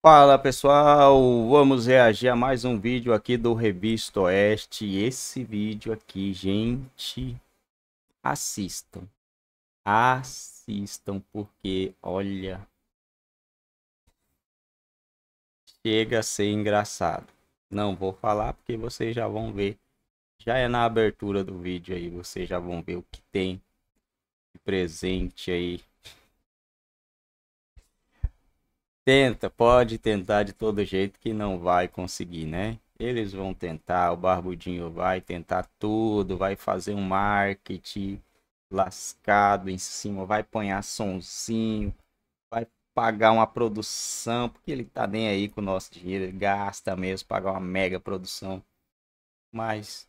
Fala pessoal, vamos reagir a mais um vídeo aqui do Revista Oeste. Esse vídeo aqui, gente, assistam. Assistam, porque olha. Chega a ser engraçado. Não vou falar porque vocês já vão ver. Já é na abertura do vídeo aí, vocês já vão ver o que tem de presente aí Tenta, pode tentar de todo jeito que não vai conseguir, né? Eles vão tentar, o Barbudinho vai tentar tudo, vai fazer um marketing lascado em cima, vai apanhar sonzinho, vai pagar uma produção, porque ele tá nem aí com o nosso dinheiro, ele gasta mesmo, pagar uma mega produção. Mas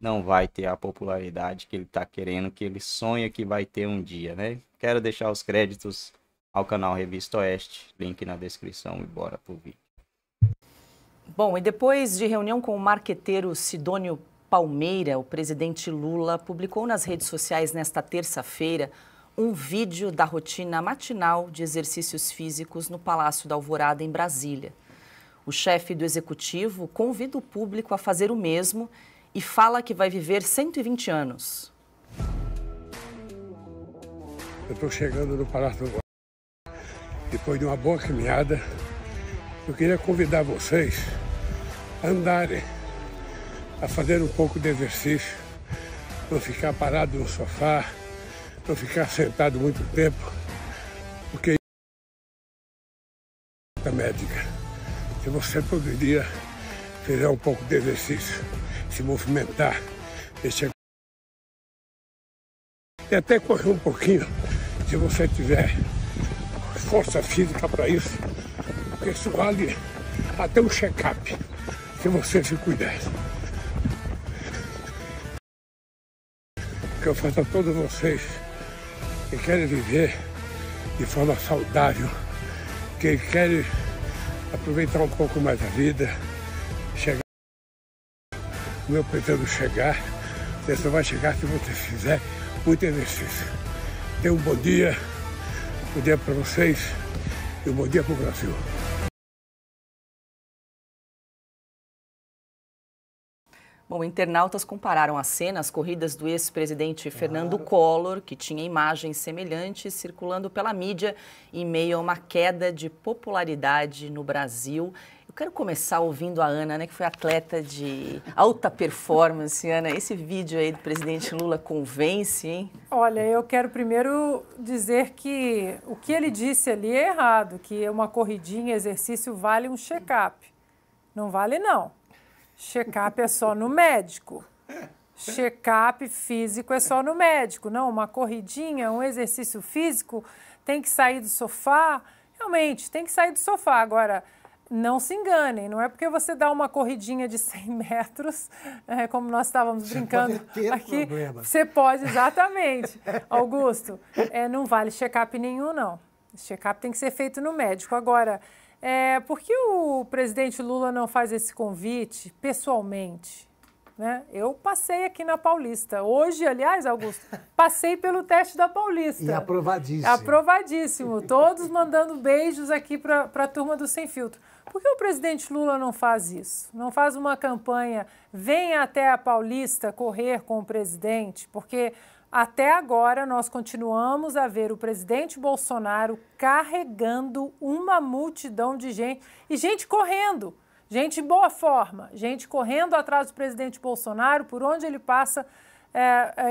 não vai ter a popularidade que ele tá querendo, que ele sonha que vai ter um dia, né? Quero deixar os créditos ao canal Revista Oeste, link na descrição e bora pro vídeo. Bom, e depois de reunião com o marqueteiro Sidônio Palmeira, o presidente Lula publicou nas redes sociais nesta terça-feira um vídeo da rotina matinal de exercícios físicos no Palácio da Alvorada, em Brasília. O chefe do executivo convida o público a fazer o mesmo e fala que vai viver 120 anos. Eu estou chegando no Palácio depois de uma boa caminhada, eu queria convidar vocês a andarem, a fazer um pouco de exercício, não ficar parado no sofá, não ficar sentado muito tempo, porque é a médica, se você poderia fazer um pouco de exercício, se movimentar, deixar e até correr um pouquinho, se você tiver força física para isso, isso vale até o um check-up, se você se cuidar. Que eu faço a todos vocês que querem viver de forma saudável, que querem aproveitar um pouco mais a vida, chegar. Como pretendo chegar, você só vai chegar se você fizer muito exercício. Tenha um bom dia. Bom dia para vocês e um bom dia para o Brasil. Bom, internautas compararam a cena às corridas do ex-presidente Fernando Collor, que tinha imagens semelhantes circulando pela mídia em meio a uma queda de popularidade no Brasil eu quero começar ouvindo a Ana, né, que foi atleta de alta performance. Ana, esse vídeo aí do presidente Lula convence, hein? Olha, eu quero primeiro dizer que o que ele disse ali é errado, que uma corridinha, exercício vale um check-up. Não vale não. Check-up é só no médico. Check-up físico é só no médico. Não, uma corridinha, um exercício físico, tem que sair do sofá. Realmente, tem que sair do sofá agora não se enganem, não é porque você dá uma corridinha de 100 metros, é, como nós estávamos você brincando aqui, problema. você pode, exatamente, Augusto, é, não vale check-up nenhum, não. Check-up tem que ser feito no médico. Agora, é, por que o presidente Lula não faz esse convite pessoalmente? Né? Eu passei aqui na Paulista. Hoje, aliás, Augusto, passei pelo teste da Paulista. E aprovadíssimo. Aprovadíssimo. Todos mandando beijos aqui para a turma do Sem Filtro. Por que o presidente Lula não faz isso? Não faz uma campanha, venha até a Paulista correr com o presidente? Porque até agora nós continuamos a ver o presidente Bolsonaro carregando uma multidão de gente e gente correndo. Gente em boa forma, gente correndo atrás do presidente Bolsonaro, por onde ele passa é,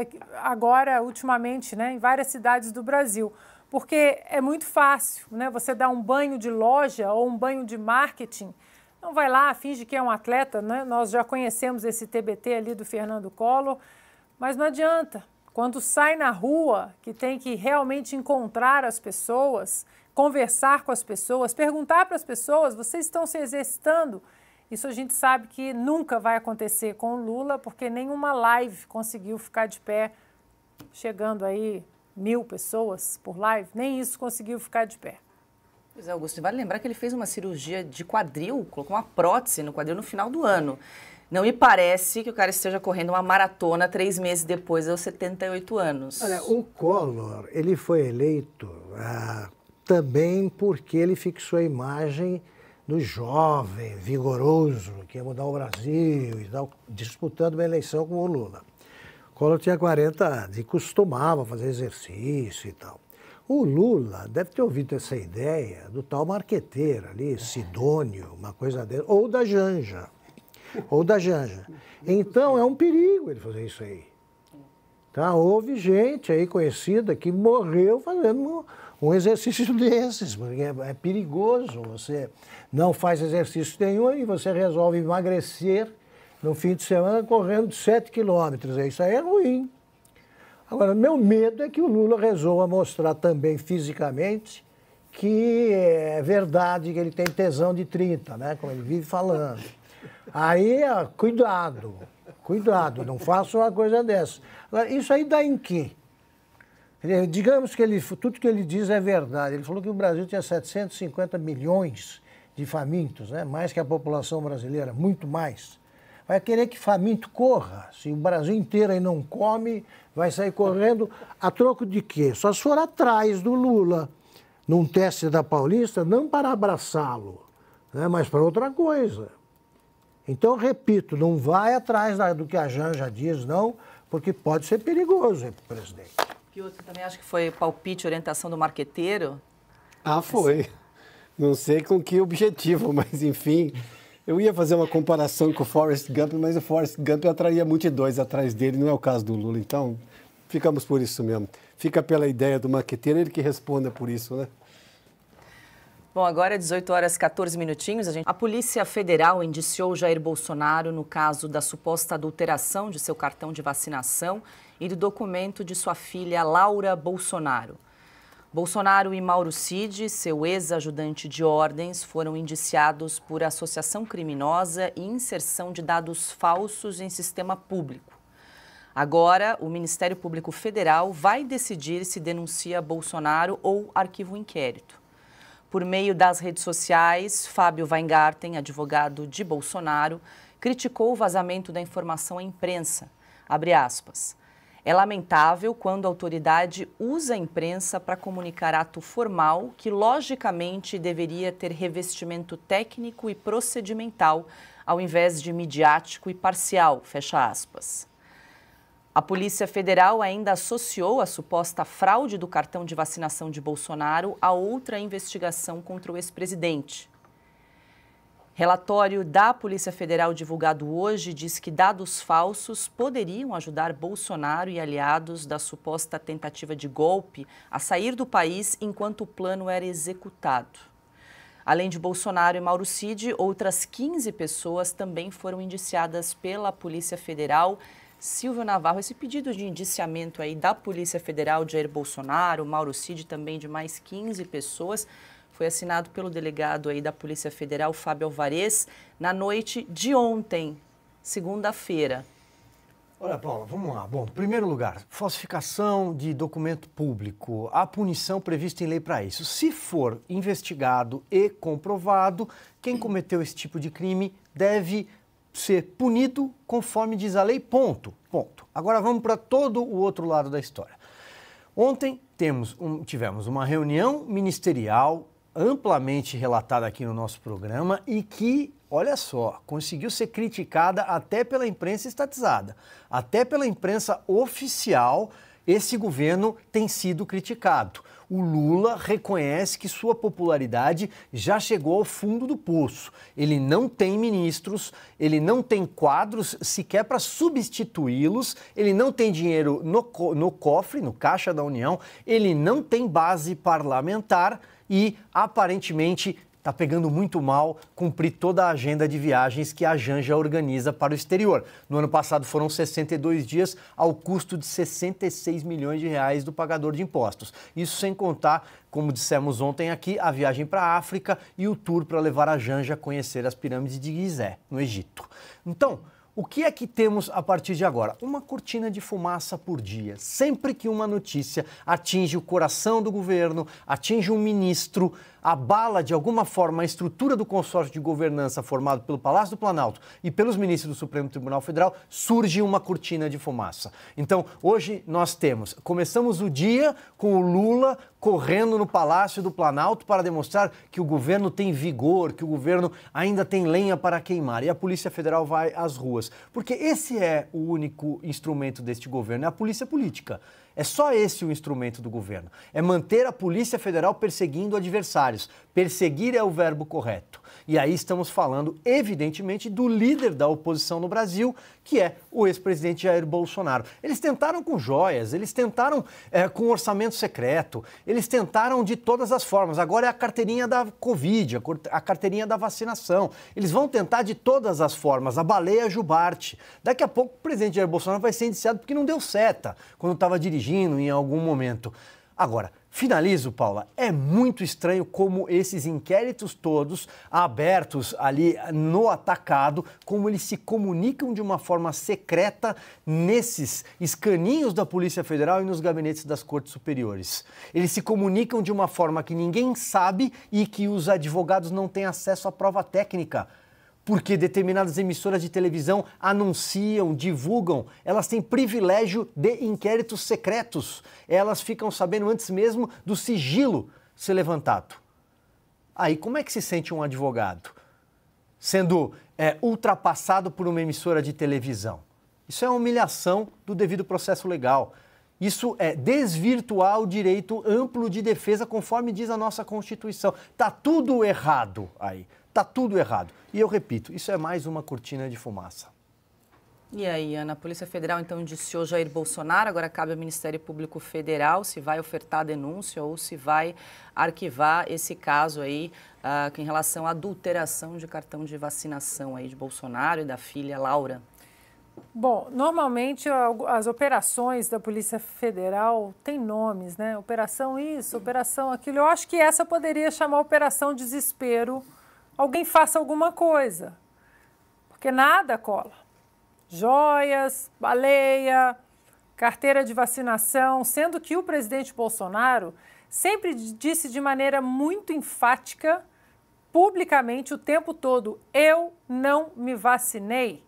é, agora, ultimamente, né, em várias cidades do Brasil porque é muito fácil, né? Você dá um banho de loja ou um banho de marketing. Não vai lá, finge que é um atleta, né? Nós já conhecemos esse TBT ali do Fernando Collor, mas não adianta. Quando sai na rua, que tem que realmente encontrar as pessoas, conversar com as pessoas, perguntar para as pessoas: vocês estão se exercitando? Isso a gente sabe que nunca vai acontecer com o Lula, porque nenhuma live conseguiu ficar de pé, chegando aí mil pessoas por live, nem isso conseguiu ficar de pé. Pois é, Augusto, vale lembrar que ele fez uma cirurgia de quadril, colocou uma prótese no quadril no final do ano. Não me parece que o cara esteja correndo uma maratona três meses depois aos 78 anos. Olha, o Collor, ele foi eleito ah, também porque ele fixou a imagem do jovem, vigoroso, que ia mudar o Brasil, e tal, disputando uma eleição com o Lula escola tinha 40 anos e costumava fazer exercício e tal. O Lula deve ter ouvido essa ideia do tal marqueteiro ali, é. Sidônio, uma coisa dele, ou da Janja. Ou da Janja. Então é um perigo ele fazer isso aí. Tá? Houve gente aí conhecida que morreu fazendo um exercício desses, porque é, é, perigoso. Você não faz exercício nenhum e você resolve emagrecer no fim de semana correndo 7 quilômetros. É, isso aí é ruim. Agora, meu medo é que o Lula resolva mostrar também fisicamente que é verdade que ele tem tesão de 30, né? Como ele vive falando. Aí, cuidado, cuidado, não faça uma coisa dessa. Agora, isso aí dá em quê? digamos que ele, tudo que ele diz é verdade. Ele falou que o Brasil tinha 750 milhões de famintos, né? mais que a população brasileira, muito mais vai querer que faminto corra. Se o Brasil inteiro aí não come, vai sair correndo a troco de quê? Só se for atrás do Lula, num teste da Paulista, não para abraçá-lo, né, mas para outra coisa. Então, repito, não vai atrás do que a Janja diz, não, porque pode ser perigoso, presidente. Piotr, também acho que foi palpite, orientação do marqueteiro? Ah, foi. Não sei com que objetivo, mas enfim, eu ia fazer uma comparação com o Forrest Gump, mas o Forrest Gump atraía multidões atrás dele, não é o caso do Lula. Então, ficamos por isso mesmo. Fica pela ideia do maqueteiro, ele que responda por isso, né? Bom, agora é 18 horas 14 minutinhos. A, gente... a Polícia Federal indiciou Jair Bolsonaro no caso da suposta adulteração de seu cartão de vacinação e do documento de sua filha Laura Bolsonaro. Bolsonaro e Mauro Cid, seu ex-ajudante de ordens, foram indiciados por associação criminosa e inserção de dados falsos em sistema público. Agora, o Ministério Público Federal vai decidir se denuncia Bolsonaro ou arquiva o inquérito. Por meio das redes sociais, Fábio Weingarten, advogado de Bolsonaro, criticou o vazamento da informação à imprensa. Abre aspas. É lamentável quando a autoridade usa a imprensa para comunicar ato formal que, logicamente, deveria ter revestimento técnico e procedimental, ao invés de midiático e parcial. Fecha aspas. A Polícia Federal ainda associou a suposta fraude do cartão de vacinação de Bolsonaro a outra investigação contra o ex-presidente. Relatório da Polícia Federal divulgado hoje diz que dados falsos poderiam ajudar Bolsonaro e aliados da suposta tentativa de golpe a sair do país enquanto o plano era executado. Além de Bolsonaro e Mauro Cid, outras 15 pessoas também foram indiciadas pela Polícia Federal. Silvio Navarro, esse pedido de indiciamento aí da Polícia Federal de Jair Bolsonaro, Mauro Cid também de mais 15 pessoas, foi assinado pelo delegado aí da Polícia Federal, Fábio Alvarez, na noite de ontem, segunda-feira. Olha, Paula, vamos lá. Bom, em primeiro lugar, falsificação de documento público. Há punição prevista em lei para isso. Se for investigado e comprovado, quem cometeu esse tipo de crime deve ser punido conforme diz a lei, ponto. Ponto. Agora vamos para todo o outro lado da história. Ontem um, tivemos uma reunião ministerial amplamente relatada aqui no nosso programa e que, olha só, conseguiu ser criticada até pela imprensa estatizada, até pela imprensa oficial. Esse governo tem sido criticado. O Lula reconhece que sua popularidade já chegou ao fundo do poço. Ele não tem ministros, ele não tem quadros sequer para substituí-los, ele não tem dinheiro no, co no cofre, no caixa da União, ele não tem base parlamentar e aparentemente está pegando muito mal cumprir toda a agenda de viagens que a Janja organiza para o exterior. No ano passado foram 62 dias ao custo de 66 milhões de reais do pagador de impostos. Isso sem contar, como dissemos ontem aqui, a viagem para a África e o tour para levar a Janja a conhecer as pirâmides de Gizé, no Egito. Então, o que é que temos a partir de agora? Uma cortina de fumaça por dia. Sempre que uma notícia atinge o coração do governo, atinge um ministro, abala de alguma forma a estrutura do consórcio de governança formado pelo Palácio do Planalto e pelos ministros do Supremo Tribunal Federal, surge uma cortina de fumaça. Então, hoje nós temos, começamos o dia com o Lula correndo no Palácio do Planalto para demonstrar que o governo tem vigor, que o governo ainda tem lenha para queimar e a Polícia Federal vai às ruas, porque esse é o único instrumento deste governo, é a polícia política. É só esse o instrumento do governo. É manter a Polícia Federal perseguindo adversários. Perseguir é o verbo correto. E aí estamos falando, evidentemente, do líder da oposição no Brasil, que é o ex-presidente Jair Bolsonaro. Eles tentaram com joias, eles tentaram é, com orçamento secreto, eles tentaram de todas as formas. Agora é a carteirinha da Covid, a carteirinha da vacinação. Eles vão tentar de todas as formas, a baleia jubarte. Daqui a pouco o presidente Jair Bolsonaro vai ser indiciado porque não deu seta quando estava dirigindo em algum momento. Agora, Finalizo, Paula. É muito estranho como esses inquéritos todos abertos ali no atacado, como eles se comunicam de uma forma secreta nesses escaninhos da Polícia Federal e nos gabinetes das Cortes Superiores. Eles se comunicam de uma forma que ninguém sabe e que os advogados não têm acesso à prova técnica porque determinadas emissoras de televisão anunciam, divulgam, elas têm privilégio de inquéritos secretos, elas ficam sabendo antes mesmo do sigilo ser levantado. Aí como é que se sente um advogado sendo é, ultrapassado por uma emissora de televisão? Isso é uma humilhação do devido processo legal. Isso é desvirtuar o direito amplo de defesa, conforme diz a nossa Constituição. Está tudo errado aí. Está tudo errado. E eu repito, isso é mais uma cortina de fumaça. E aí, Ana, a Polícia Federal então indiciou Jair Bolsonaro, agora cabe ao Ministério Público Federal se vai ofertar a denúncia ou se vai arquivar esse caso aí uh, em relação à adulteração de cartão de vacinação aí de Bolsonaro e da filha Laura. Bom, normalmente as operações da Polícia Federal têm nomes, né? Operação isso, operação aquilo. Eu acho que essa poderia chamar Operação Desespero alguém faça alguma coisa, porque nada cola. Joias, baleia, carteira de vacinação, sendo que o presidente Bolsonaro sempre disse de maneira muito enfática, publicamente, o tempo todo: eu não me vacinei.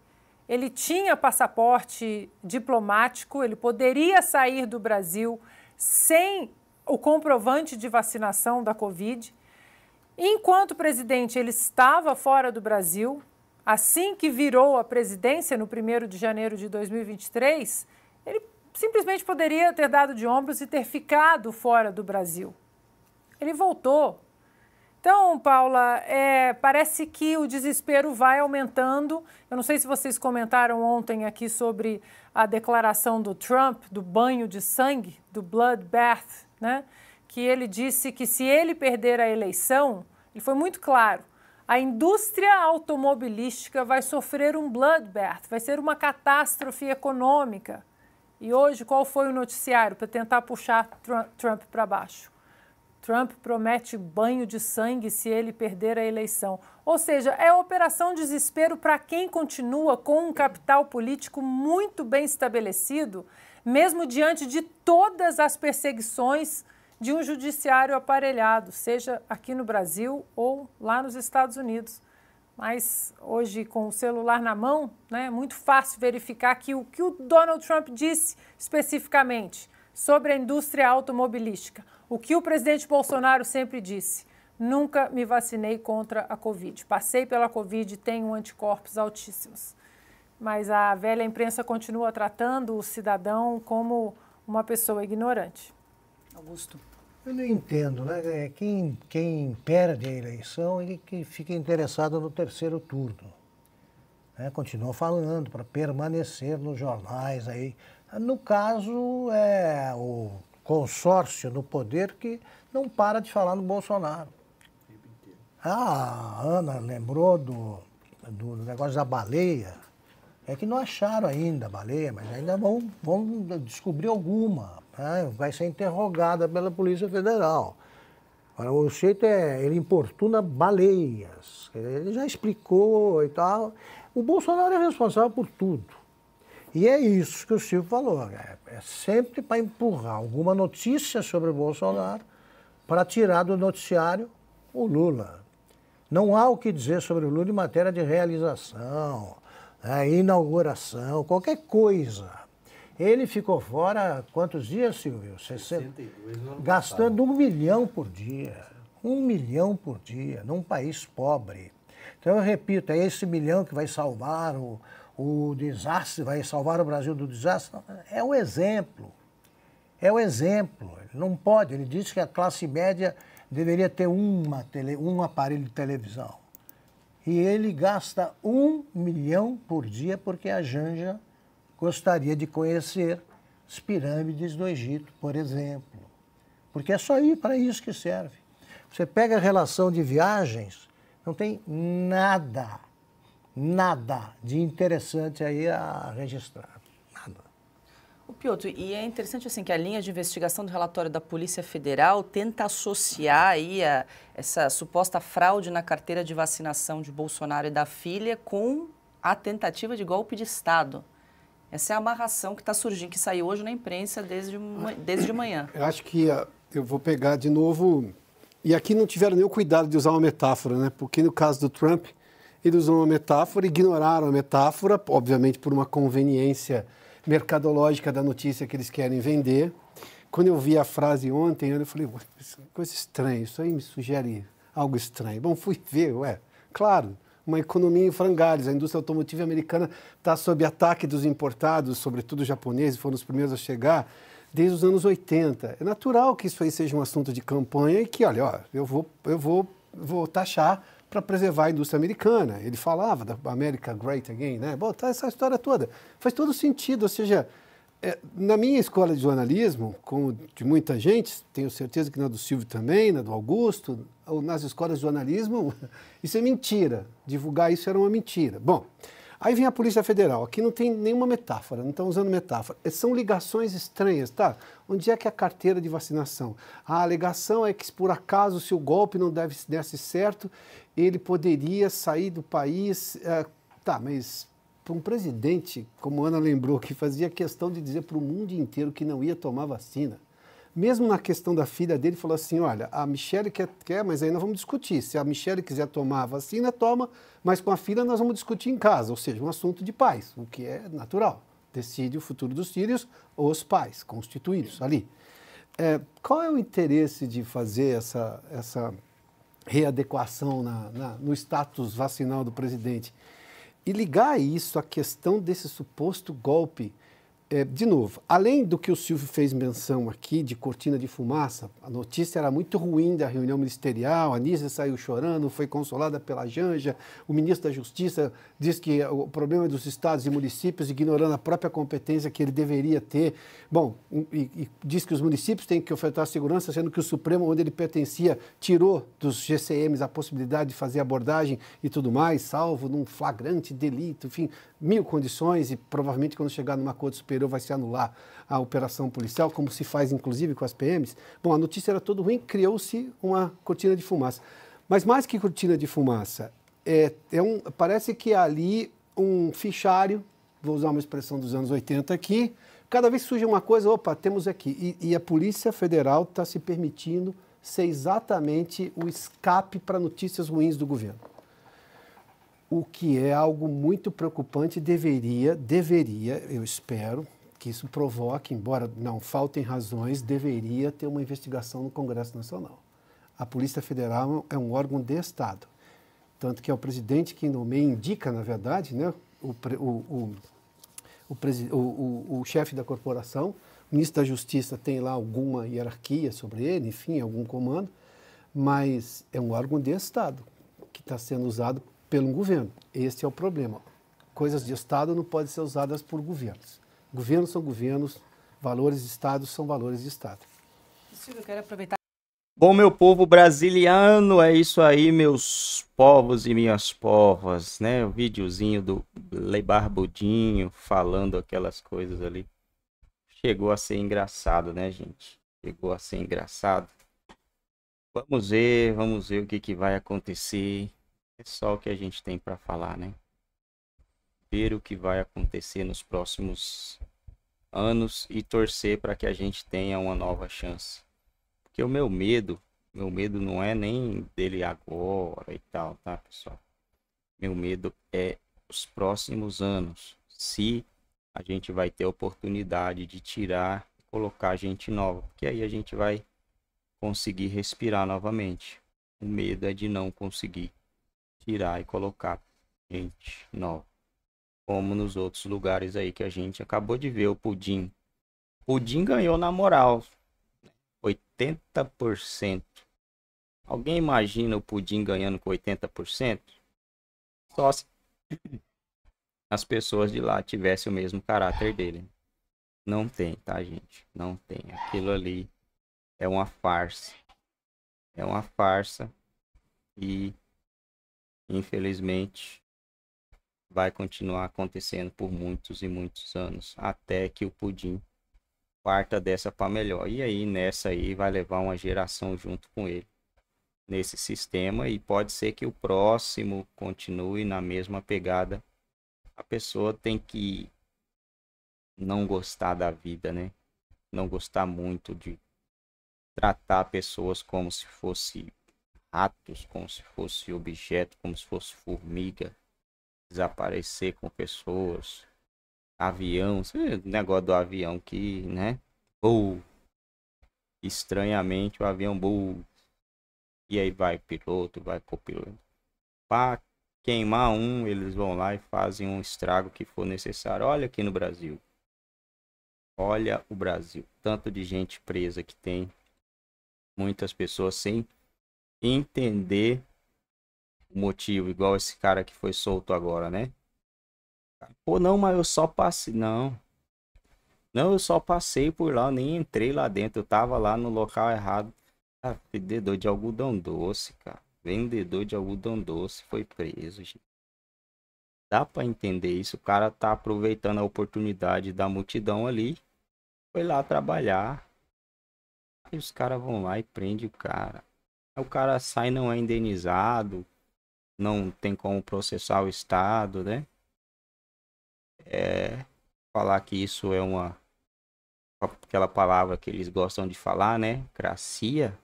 Ele tinha passaporte diplomático, ele poderia sair do Brasil sem o comprovante de vacinação da Covid. Enquanto o presidente ele estava fora do Brasil, assim que virou a presidência no 1 de janeiro de 2023, ele simplesmente poderia ter dado de ombros e ter ficado fora do Brasil. Ele voltou. Então, Paula, é, parece que o desespero vai aumentando. Eu não sei se vocês comentaram ontem aqui sobre a declaração do Trump, do banho de sangue, do bloodbath, né? que ele disse que se ele perder a eleição, ele foi muito claro, a indústria automobilística vai sofrer um bloodbath, vai ser uma catástrofe econômica. E hoje, qual foi o noticiário para tentar puxar Trump para baixo? Trump promete banho de sangue se ele perder a eleição. Ou seja, é operação desespero para quem continua com um capital político muito bem estabelecido, mesmo diante de todas as perseguições de um judiciário aparelhado, seja aqui no Brasil ou lá nos Estados Unidos. Mas hoje, com o celular na mão, né, é muito fácil verificar que o que o Donald Trump disse especificamente sobre a indústria automobilística, o que o presidente Bolsonaro sempre disse. Nunca me vacinei contra a Covid. Passei pela Covid e tenho anticorpos altíssimos. Mas a velha imprensa continua tratando o cidadão como uma pessoa ignorante. Augusto. Eu não entendo, né? É, quem, quem perde a eleição, ele é que fica interessado no terceiro turno. Né? Continua falando para permanecer nos jornais aí. No caso, é o consórcio no poder que não para de falar no Bolsonaro. Ah, a Ana lembrou do, do negócio da baleia. É que não acharam ainda a baleia, mas ainda vão, vão descobrir alguma né? vai ser interrogada pela Polícia Federal. Agora, o sujeito é, ele importuna baleias, ele já explicou e tal. O Bolsonaro é responsável por tudo. E é isso que o Silvio falou, né? é sempre para empurrar alguma notícia sobre o Bolsonaro para tirar do noticiário o Lula. Não há o que dizer sobre o Lula em matéria de realização, né? inauguração, qualquer coisa. Ele ficou fora quantos dias, Silvio? 62 Gastando um milhão por dia. Um milhão por dia, num país pobre. Então, eu repito, é esse milhão que vai salvar o, o desastre, vai salvar o Brasil do desastre. É o exemplo. É o exemplo. Ele não pode. Ele disse que a classe média deveria ter uma tele, um aparelho de televisão. E ele gasta um milhão por dia porque a Janja gostaria de conhecer as pirâmides do Egito, por exemplo. Porque é só ir para isso que serve. Você pega a relação de viagens, não tem nada, nada de interessante aí a registrar. Nada. O Piotr, e é interessante assim que a linha de investigação do relatório da Polícia Federal tenta associar aí a, essa suposta fraude na carteira de vacinação de Bolsonaro e da filha com a tentativa de golpe de Estado. Essa é a amarração que está surgindo, que saiu hoje na imprensa desde, desde de manhã. Eu acho que ah, eu vou pegar de novo. E aqui não tiveram o cuidado de usar uma metáfora, né? Porque no caso do Trump, ele usou uma metáfora, ignoraram a metáfora, obviamente por uma conveniência mercadológica da notícia que eles querem vender. Quando eu vi a frase ontem, eu falei, é coisa estranha, isso aí me sugere algo estranho. Bom, fui ver, ué, claro, uma economia em frangalhos. A indústria automotiva americana está sob ataque dos importados, sobretudo japoneses, foram os primeiros a chegar, desde os anos 80. É natural que isso aí seja um assunto de campanha e que, olha, ó, eu vou, eu vou, vou taxar para preservar a indústria americana. Ele falava da America Great Again, né? Botar tá essa história toda. Faz todo sentido, ou seja, é, na minha escola de jornalismo, como de muita gente, tenho certeza que na do Silvio também, na do Augusto, nas escolas de jornalismo, isso é mentira. Divulgar isso era uma mentira. Bom, aí vem a Polícia Federal. Aqui não tem nenhuma metáfora, não estão usando metáfora. É, são ligações estranhas, tá? Onde é que é a carteira de vacinação? Ah, a alegação é que, por acaso, se o golpe não deve, desse certo, ele poderia sair do país. É, tá, mas para um presidente, como Ana lembrou, que fazia questão de dizer para o mundo inteiro que não ia tomar vacina mesmo na questão da filha dele, falou assim: olha, a Michelle quer, quer, mas nós vamos discutir. Se a Michelle quiser tomar a vacina, toma, mas com a filha nós vamos discutir em casa, ou seja, um assunto de pais, o que é natural. Decide o futuro dos filhos ou os pais constituídos ali. É, qual é o interesse de fazer essa, essa readequação na, na, no status vacinal do presidente? E ligar isso à questão desse suposto golpe é, de novo, além do que o Silvio fez menção aqui de cortina de fumaça, a notícia era muito ruim da reunião ministerial, a Nisa saiu chorando, foi consolada pela Janja, o ministro da Justiça diz que o problema é dos estados e municípios, ignorando a própria competência que ele deveria ter. Bom, e, e diz que os municípios têm que ofertar segurança, sendo que o Supremo, onde ele pertencia, tirou dos GCMs a possibilidade de fazer abordagem e tudo mais, salvo num flagrante delito, enfim, mil condições, e provavelmente quando chegar numa Corte Superior anterior vai se anular a operação policial, como se faz inclusive com as PMs. Bom, a notícia era toda ruim, criou-se uma cortina de fumaça. Mas mais que cortina de fumaça, é, é um, parece que é ali um fichário, vou usar uma expressão dos anos 80 aqui, cada vez surge uma coisa, opa, temos aqui. E, e a Polícia Federal está se permitindo ser exatamente o escape para notícias ruins do governo o que é algo muito preocupante, deveria, deveria, eu espero que isso provoque, embora não faltem razões, deveria ter uma investigação no Congresso Nacional. A Polícia Federal é um órgão de Estado, tanto que é o presidente que nomeia, indica, na verdade, né, o, o, o, o chefe da corporação, o ministro da Justiça tem lá alguma hierarquia sobre ele, enfim, algum comando, mas é um órgão de Estado que está sendo usado pelo governo. Este é o problema. Coisas de Estado não podem ser usadas por governos. Governos são governos, valores de Estado são valores de Estado. Silvio, eu quero aproveitar. Bom, meu povo brasiliano, é isso aí, meus povos e minhas povas, né? O videozinho do Leibarbudinho falando aquelas coisas ali. Chegou a ser engraçado, né, gente? Chegou a ser engraçado. Vamos ver, vamos ver o que, que vai acontecer é só o que a gente tem para falar, né? Ver o que vai acontecer nos próximos anos e torcer para que a gente tenha uma nova chance. Porque o meu medo, meu medo não é nem dele agora e tal, tá, pessoal? Meu medo é os próximos anos, se a gente vai ter oportunidade de tirar e colocar gente nova, porque aí a gente vai conseguir respirar novamente. O medo é de não conseguir tirar e colocar gente nova. Como nos outros lugares aí que a gente acabou de ver o Pudim. Pudim ganhou na moral. 80%. Alguém imagina o Pudim ganhando com 80%? Só se as pessoas de lá tivessem o mesmo caráter dele. Não tem, tá, gente? Não tem. Aquilo ali é uma farsa. É uma farsa. E infelizmente, vai continuar acontecendo por muitos e muitos anos, até que o pudim parta dessa para melhor. E aí nessa aí vai levar uma geração junto com ele nesse sistema e pode ser que o próximo continue na mesma pegada. A pessoa tem que não gostar da vida, né? Não gostar muito de tratar pessoas como se fosse ratos como se fosse objeto, como se fosse formiga, desaparecer com pessoas, avião, negócio do avião que, né? Ou estranhamente o avião voa E aí vai piloto, vai copiloto. Para queimar um, eles vão lá e fazem um estrago que for necessário. Olha aqui no Brasil. Olha o Brasil, tanto de gente presa que tem, muitas pessoas sem entender o motivo, igual esse cara que foi solto agora, né? Pô, não, mas eu só passei. Não. Não, eu só passei por lá, nem entrei lá dentro. Eu tava lá no local errado. Ah, vendedor de algodão doce, cara. Vendedor de algodão doce foi preso, gente. Dá pra entender isso? O cara tá aproveitando a oportunidade da multidão ali. Foi lá trabalhar. Aí os caras vão lá e prende o cara o cara sai não é indenizado, não tem como processar o Estado, né? É, falar que isso é uma aquela palavra que eles gostam de falar, né? Cracia.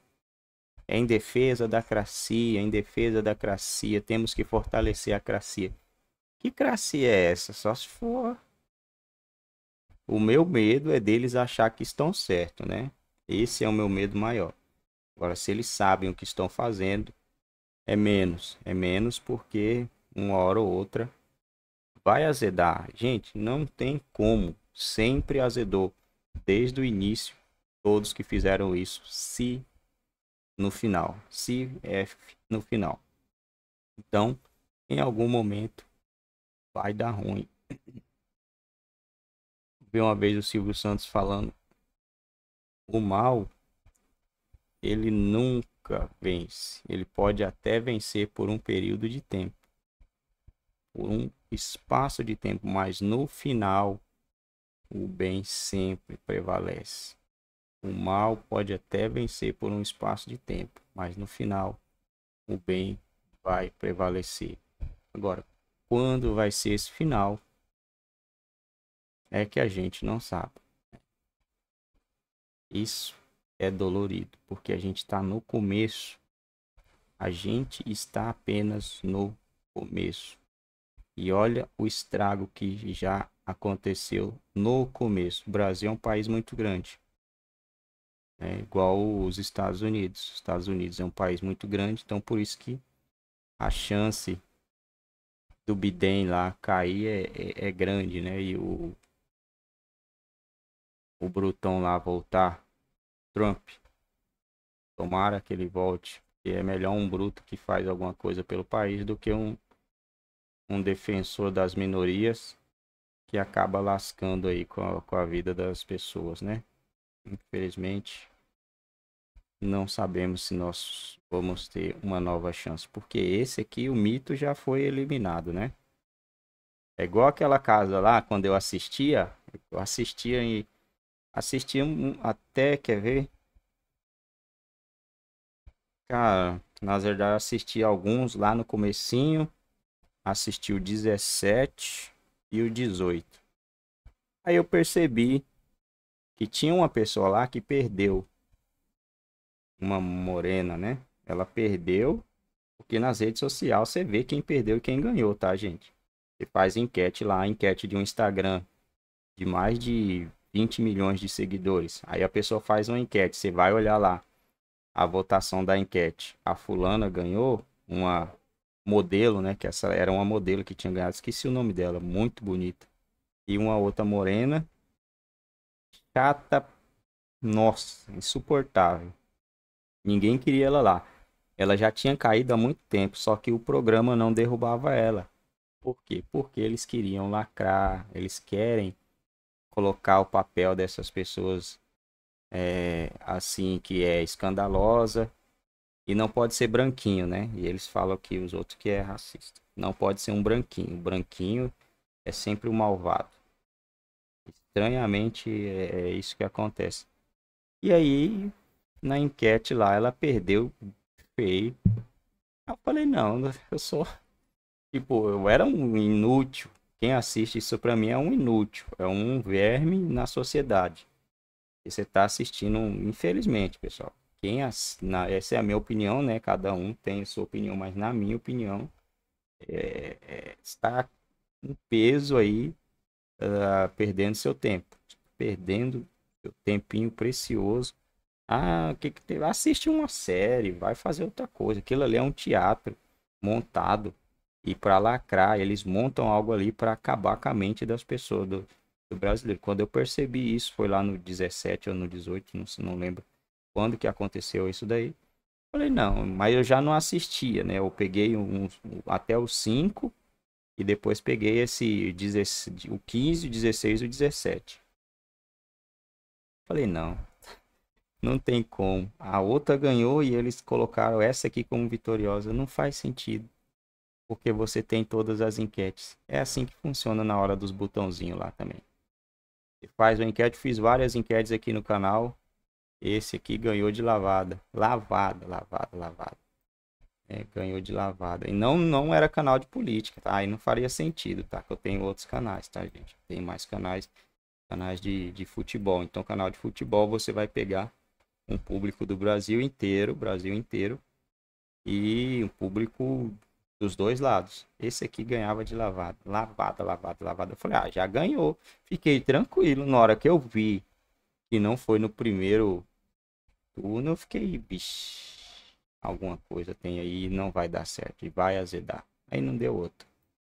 É em defesa da cracia, é em defesa da cracia, temos que fortalecer a cracia. Que cracia é essa? Só se for. O meu medo é deles achar que estão certo, né? Esse é o meu medo maior. Agora, se eles sabem o que estão fazendo, é menos. É menos porque uma hora ou outra vai azedar. Gente, não tem como. Sempre azedou. Desde o início, todos que fizeram isso, se no final. Se F no final. Então, em algum momento, vai dar ruim. Vi uma vez o Silvio Santos falando: o mal ele nunca vence. Ele pode até vencer por um período de tempo, por um espaço de tempo, mas no final o bem sempre prevalece. O mal pode até vencer por um espaço de tempo, mas no final o bem vai prevalecer. Agora, quando vai ser esse final? É que a gente não sabe. Isso é dolorido, porque a gente está no começo. A gente está apenas no começo. E olha o estrago que já aconteceu no começo. O Brasil é um país muito grande. É igual os Estados Unidos. Os Estados Unidos é um país muito grande, então por isso que a chance do Biden lá cair é, é, é grande, né? E o, o Bruton lá voltar Trump. Tomara que ele volte. E é melhor um bruto que faz alguma coisa pelo país do que um, um defensor das minorias que acaba lascando aí com a, com a vida das pessoas, né? Infelizmente, não sabemos se nós vamos ter uma nova chance, porque esse aqui, o mito, já foi eliminado, né? É igual aquela casa lá, quando eu assistia, eu assistia em Assisti um, até, quer ver? Cara, na verdade assisti alguns lá no comecinho. Assisti o 17 e o 18. Aí eu percebi que tinha uma pessoa lá que perdeu. Uma morena, né? Ela perdeu. Porque nas redes sociais você vê quem perdeu e quem ganhou, tá, gente? Você faz enquete lá, enquete de um Instagram de mais de 20 milhões de seguidores. Aí a pessoa faz uma enquete, você vai olhar lá a votação da enquete. A fulana ganhou uma modelo, né, que essa era uma modelo que tinha ganhado, esqueci o nome dela, muito bonita. E uma outra morena chata, nossa, insuportável. Ninguém queria ela lá. Ela já tinha caído há muito tempo, só que o programa não derrubava ela. Por quê? Porque eles queriam lacrar, eles querem colocar o papel dessas pessoas é, assim que é escandalosa e não pode ser branquinho, né? E eles falam que os outros que é racista. Não pode ser um branquinho. O branquinho é sempre o um malvado. Estranhamente é, é, isso que acontece. E aí na enquete lá ela perdeu feio. Eu falei não, eu sou tipo eu era um inútil quem assiste isso para mim é um inútil, é um verme na sociedade. E você está assistindo, infelizmente, pessoal. Quem as, na, essa é a minha opinião, né? Cada um tem sua opinião, mas na minha opinião é, é, está um peso aí uh, perdendo seu tempo, perdendo seu tempinho precioso. Ah, que que teve? Assiste uma série, vai fazer outra coisa. Aquilo ali é um teatro montado e para lacrar, eles montam algo ali para acabar com a mente das pessoas, do, do, brasileiro. Quando eu percebi isso, foi lá no 17 ou no 18, não, não lembro quando que aconteceu isso daí. Falei, não, mas eu já não assistia, né? Eu peguei um, um até o 5 e depois peguei esse o 15, o 16 e o 17. Falei, não, não tem como. A outra ganhou e eles colocaram essa aqui como vitoriosa. Não faz sentido porque você tem todas as enquetes. É assim que funciona na hora dos botãozinhos lá também. Você faz uma enquete, fiz várias enquetes aqui no canal. Esse aqui ganhou de lavada. Lavada, lavada, lavada. É, ganhou de lavada. E não, não era canal de política, tá? Aí não faria sentido, tá? Que eu tenho outros canais, tá, gente? Tem mais canais, canais de, de futebol. Então, canal de futebol você vai pegar um público do Brasil inteiro, Brasil inteiro, e um público dos dois lados. Esse aqui ganhava de lavada, lavada, lavada, lavada. Eu falei, ah, já ganhou. Fiquei tranquilo. Na hora que eu vi que não foi no primeiro turno, eu fiquei, bicho, alguma coisa tem aí, não vai dar certo. E vai azedar. Aí não deu outro.